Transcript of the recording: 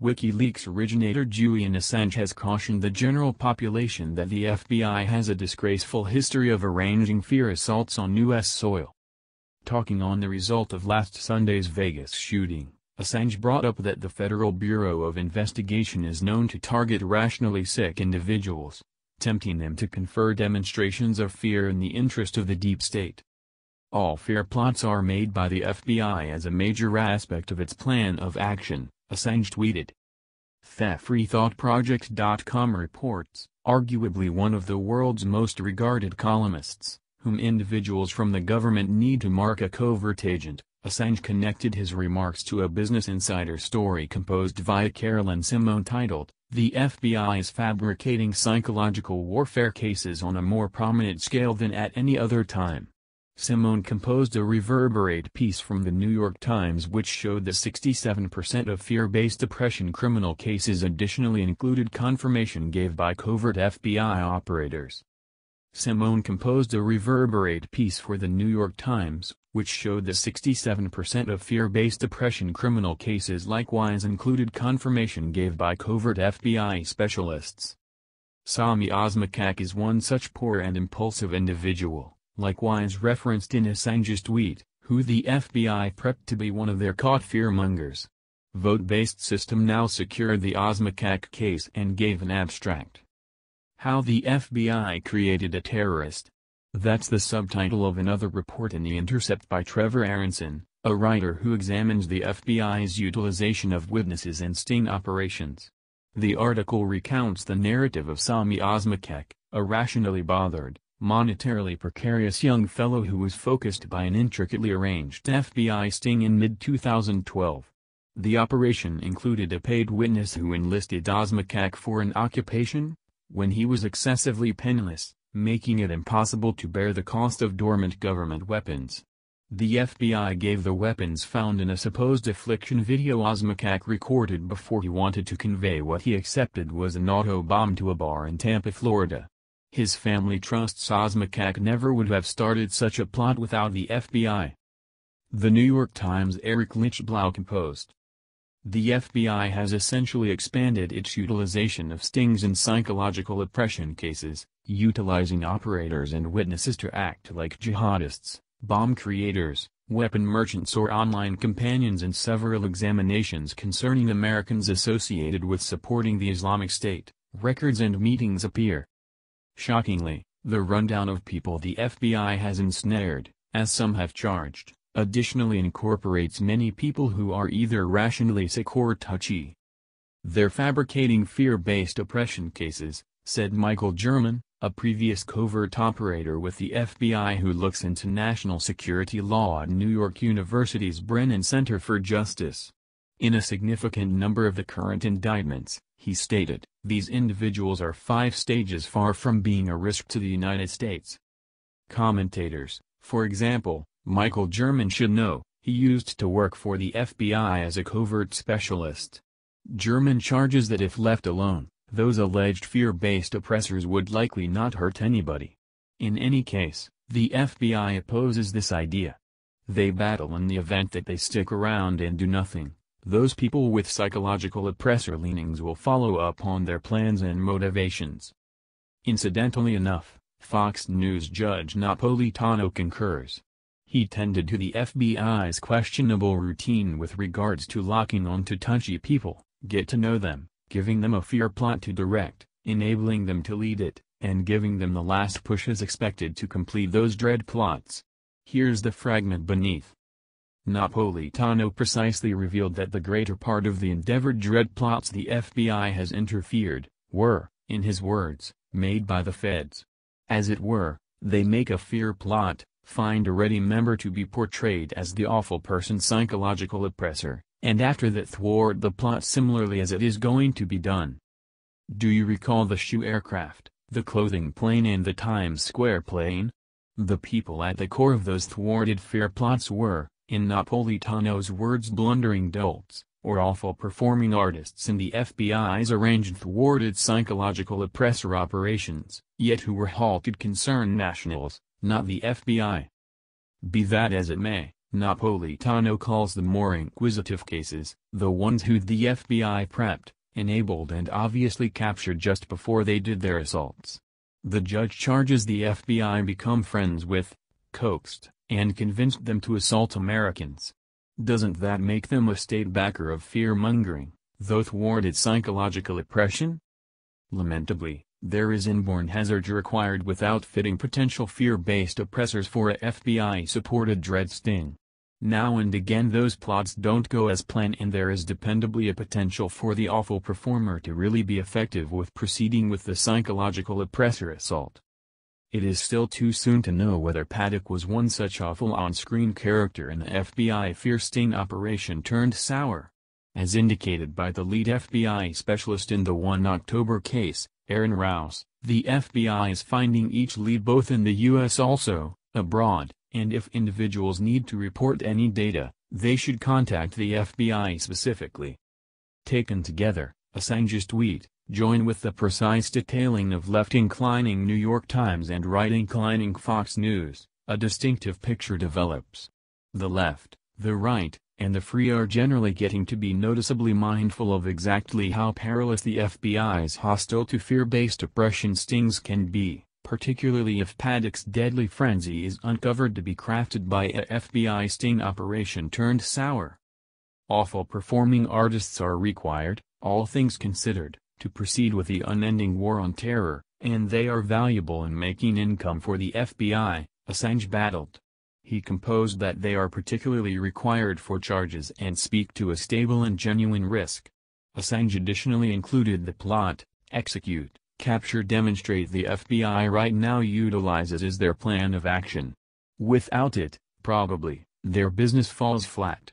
WikiLeaks originator Julian Assange has cautioned the general population that the FBI has a disgraceful history of arranging fear assaults on U.S. soil. Talking on the result of last Sunday's Vegas shooting, Assange brought up that the Federal Bureau of Investigation is known to target rationally sick individuals, tempting them to confer demonstrations of fear in the interest of the deep state. All fear plots are made by the FBI as a major aspect of its plan of action. Assange tweeted. TheFreeThoughtProject.com reports, arguably one of the world's most regarded columnists, whom individuals from the government need to mark a covert agent, Assange connected his remarks to a Business Insider story composed via Carolyn Simone titled, The FBI is fabricating psychological warfare cases on a more prominent scale than at any other time. Simone composed a Reverberate piece from the New York Times which showed that 67% of fear-based depression criminal cases additionally included confirmation gave by covert FBI operators. Simone composed a Reverberate piece for the New York Times, which showed that 67% of fear-based depression criminal cases likewise included confirmation gave by covert FBI specialists. Sami Osmakak is one such poor and impulsive individual likewise referenced in Assange's tweet, who the FBI prepped to be one of their caught fearmongers. Vote-based system now secured the Osmakak case and gave an abstract. How the FBI Created a Terrorist. That's the subtitle of another report in The Intercept by Trevor Aronson, a writer who examines the FBI's utilization of witnesses and sting operations. The article recounts the narrative of Sami Osmakek, a rationally bothered, monetarily precarious young fellow who was focused by an intricately arranged FBI sting in mid-2012. The operation included a paid witness who enlisted Osmakak for an occupation, when he was excessively penniless, making it impossible to bear the cost of dormant government weapons. The FBI gave the weapons found in a supposed affliction video Osmakak recorded before he wanted to convey what he accepted was an auto bomb to a bar in Tampa, Florida. His family trusts Osmakak never would have started such a plot without the FBI. The New York Times' Eric Lichblau composed. The FBI has essentially expanded its utilization of stings in psychological oppression cases, utilizing operators and witnesses to act like jihadists, bomb creators, weapon merchants or online companions in several examinations concerning Americans associated with supporting the Islamic State, records and meetings appear. Shockingly, the rundown of people the FBI has ensnared, as some have charged, additionally incorporates many people who are either rationally sick or touchy. They're fabricating fear-based oppression cases, said Michael German, a previous covert operator with the FBI who looks into national security law at New York University's Brennan Center for Justice. In a significant number of the current indictments, he stated, these individuals are five stages far from being a risk to the United States. Commentators, for example, Michael German should know, he used to work for the FBI as a covert specialist. German charges that if left alone, those alleged fear-based oppressors would likely not hurt anybody. In any case, the FBI opposes this idea. They battle in the event that they stick around and do nothing, those people with psychological oppressor leanings will follow up on their plans and motivations. Incidentally enough, Fox News Judge Napolitano concurs. He tended to the FBI's questionable routine with regards to locking onto touchy people, get to know them, giving them a fear plot to direct, enabling them to lead it, and giving them the last push as expected to complete those dread plots. Here's the fragment beneath. Napolitano precisely revealed that the greater part of the endeavored dread plots the FBI has interfered, were, in his words, made by the feds. As it were, they make a fear plot, find a ready member to be portrayed as the awful person psychological oppressor, and after that thwart the plot similarly as it is going to be done. Do you recall the shoe aircraft, the clothing plane and the Times Square plane? The people at the core of those thwarted fear plots were, in Napolitano's words blundering dolts, or awful performing artists in the FBI's arranged thwarted psychological oppressor operations, yet who were halted concerned nationals, not the FBI. Be that as it may, Napolitano calls the more inquisitive cases, the ones who the FBI prepped, enabled and obviously captured just before they did their assaults. The judge charges the FBI become friends with, coaxed, and convinced them to assault Americans. Doesn't that make them a state backer of fear-mongering, though thwarted psychological oppression? Lamentably, there is inborn hazards required without fitting potential fear-based oppressors for a FBI-supported dread sting. Now and again those plots don't go as planned and there is dependably a potential for the awful performer to really be effective with proceeding with the psychological oppressor assault. It is still too soon to know whether Paddock was one such awful on-screen character in the FBI fear sting operation turned sour. As indicated by the lead FBI specialist in the 1 October case, Aaron Rouse, the FBI is finding each lead both in the U.S. also, abroad, and if individuals need to report any data, they should contact the FBI specifically. Taken together, Assange's tweet, join with the precise detailing of left-inclining New York Times and right-inclining Fox News, a distinctive picture develops. The left, the right, and the free are generally getting to be noticeably mindful of exactly how perilous the FBI's hostile to fear-based oppression stings can be, particularly if Paddock's deadly frenzy is uncovered to be crafted by a FBI sting operation turned sour. Awful performing artists are required, all things considered, to proceed with the unending war on terror, and they are valuable in making income for the FBI, Assange battled. He composed that they are particularly required for charges and speak to a stable and genuine risk. Assange additionally included the plot, execute, capture demonstrate the FBI right now utilizes is their plan of action. Without it, probably, their business falls flat.